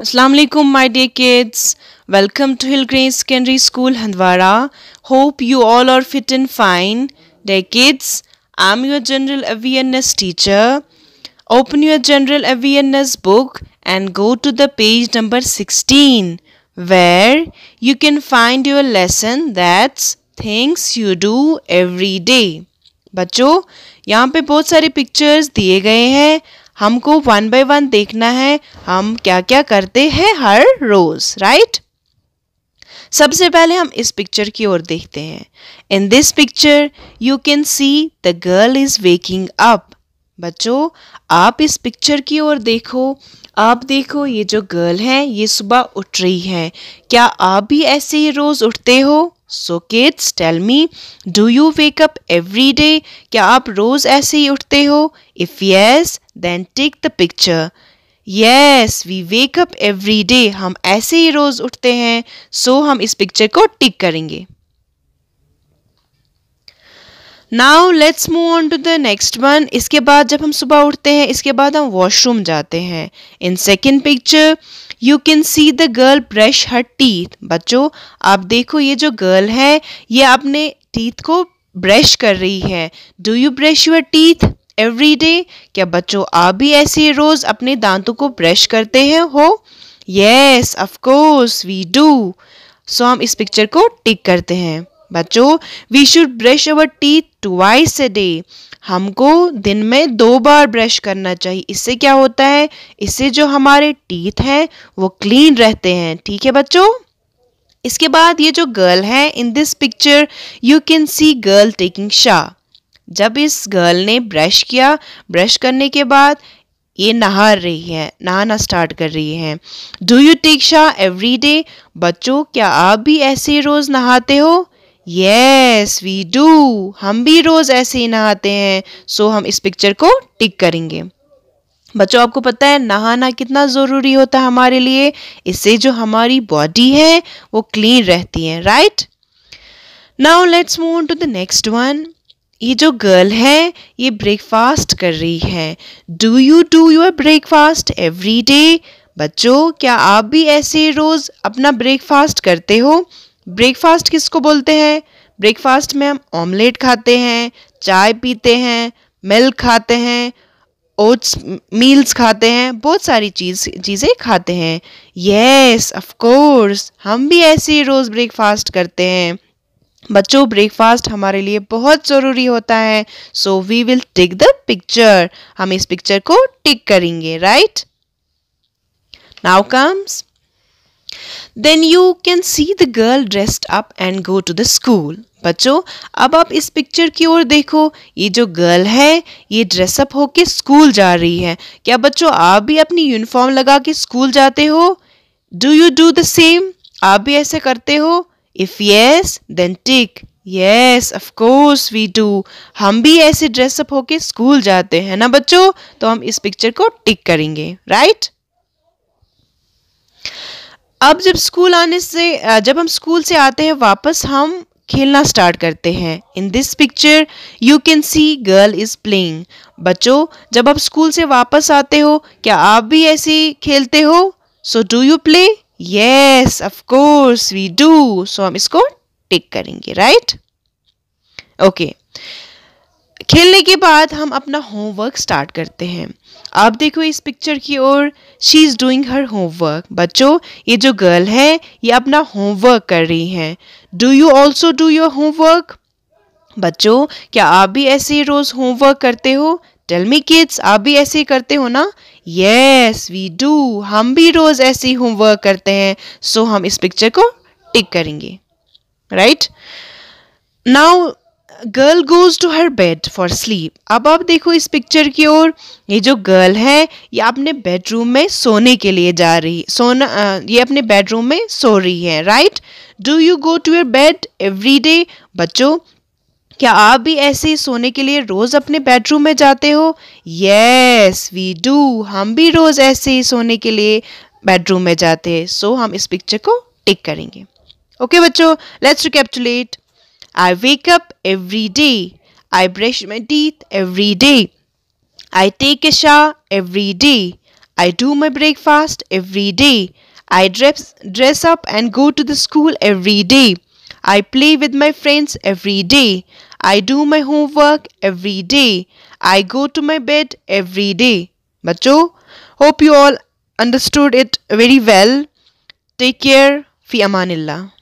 Assalamualaikum my dear kids. Welcome to Hillcrest Secondary School Handwara. Hope you all are fit and fine. Dear kids, I'm your general awareness teacher. Open your general awareness book and go to the page number 16. where you can find your lesson that's things you do every day. बच्चों यहाँ पे बहुत सारे pictures दिए गए हैं हमको one by one देखना है हम क्या क्या करते हैं हर रोज राइट सबसे पहले हम इस पिक्चर की ओर देखते हैं in this picture you can see the girl is waking up बच्चों आप इस पिक्चर की ओर देखो आप देखो ये जो गर्ल है ये सुबह उठ रही है क्या आप भी ऐसे ही रोज़ उठते हो so kids tell me do you wake up every day क्या आप रोज़ ऐसे ही उठते हो if yes then take the picture yes we wake up every day हम ऐसे ही रोज़ उठते हैं सो so हम इस पिक्चर को टिक करेंगे now let's move on to the next one इसके बाद जब हम सुबह उठते हैं इसके बाद हम वॉशरूम जाते हैं in second picture you can see the girl brush her teeth बच्चों आप देखो ये जो गर्ल है ये अपने टीथ को ब्रश कर रही है do you brush your teeth every day क्या बच्चों आप भी ऐसे रोज अपने दांतों को ब्रश करते हैं हो yes of course we do so हम इस पिक्चर को टिक करते हैं बच्चों we should brush our teeth twice a day हमको दिन में दो बार ब्रश करना चाहिए इससे क्या होता है इससे जो हमारे टीथ हैं वो क्लीन रहते हैं ठीक है बच्चों इसके बाद ये जो गर्ल है in this picture you can see girl taking shower जब इस गर्ल ने ब्रश किया ब्रश करने के बाद ये नहा रही है नहाना स्टार्ट कर रही है do you take shower every day बच्चों क्या आप भी ऐसे रोज़ नहाते हो येस वी डू हम भी रोज ऐसे ही नहाते हैं सो so हम इस पिक्चर को टिक करेंगे बच्चों आपको पता है नहाना कितना ज़रूरी होता है हमारे लिए इससे जो हमारी बॉडी है वो क्लीन रहती है right now let's move to the next one ये जो गर्ल है ये ब्रेकफास्ट कर रही है do you do your breakfast every day बच्चों क्या आप भी ऐसे रोज़ अपना ब्रेकफास्ट करते हो ब्रेकफास्ट किसको बोलते हैं ब्रेकफास्ट में हम ऑमलेट खाते हैं चाय पीते हैं मिल्क खाते हैं ओट्स मील्स खाते हैं बहुत सारी चीज़ चीज़ें खाते हैं येस ऑफ कोर्स हम भी ऐसे ही रोज़ ब्रेकफास्ट करते हैं बच्चों ब्रेकफास्ट हमारे लिए बहुत ज़रूरी होता है so we will tick the picture हम इस पिक्चर को टिक करेंगे right now comes then you can see the girl dressed up and go to the school बच्चों अब आप इस पिक्चर की ओर देखो ये जो गर्ल है ये ड्रेसअप होके स्कूल जा रही है क्या बच्चों आप भी अपनी यूनिफॉर्म लगा के स्कूल जाते हो do you do the same आप भी ऐसे करते हो if yes then tick yes of course we do हम भी ऐसे ड्रेसअप होके स्कूल जाते हैं ना बच्चों तो हम इस पिक्चर को टिक करेंगे राइट right? अब जब स्कूल आने से जब हम स्कूल से आते हैं वापस हम खेलना स्टार्ट करते हैं in this picture you can see girl is playing बच्चों जब आप स्कूल से वापस आते हो क्या आप भी ऐसे खेलते हो so do you play yes of course we do so हम इसको टिक करेंगे राइट right? Okay okay. खेलने के बाद हम अपना होमवर्क स्टार्ट करते हैं आप देखो इस पिक्चर की ओर she is doing her homework बच्चों ये जो गर्ल है ये अपना होमवर्क कर रही हैं do you also do your homework बच्चों क्या आप भी ऐसे रोज़ होमवर्क करते हो टेल मी किड्स आप भी ऐसे करते हो ना यस वी डू हम भी रोज़ ऐसे ही होमवर्क करते हैं सो so हम इस पिक्चर को टिक करेंगे right right? Now girl goes to her bed for sleep अब आप देखो इस पिक्चर की ओर ये जो गर्ल है ये अपने बेडरूम में सोने के लिए जा रही सोना ये अपने बेडरूम में सो रही है right do you go to your bed every day बच्चों क्या आप भी ऐसे ही सोने के लिए रोज़ अपने बेडरूम में जाते हो यस वी डू हम भी रोज़ ऐसे ही सोने के लिए बेडरूम में जाते हैं सो so, हम इस पिक्चर को टिक करेंगे ओके okay, बच्चों let's capitulate I wake up every day. I brush my teeth every day. I take a shower every day. I do my breakfast every day. I dress, dress up and go to the school every day. I play with my friends every day. I do my homework every day. I go to my bed every day. Bacho, hope you all understood it very well. Take care. Fi amanillah.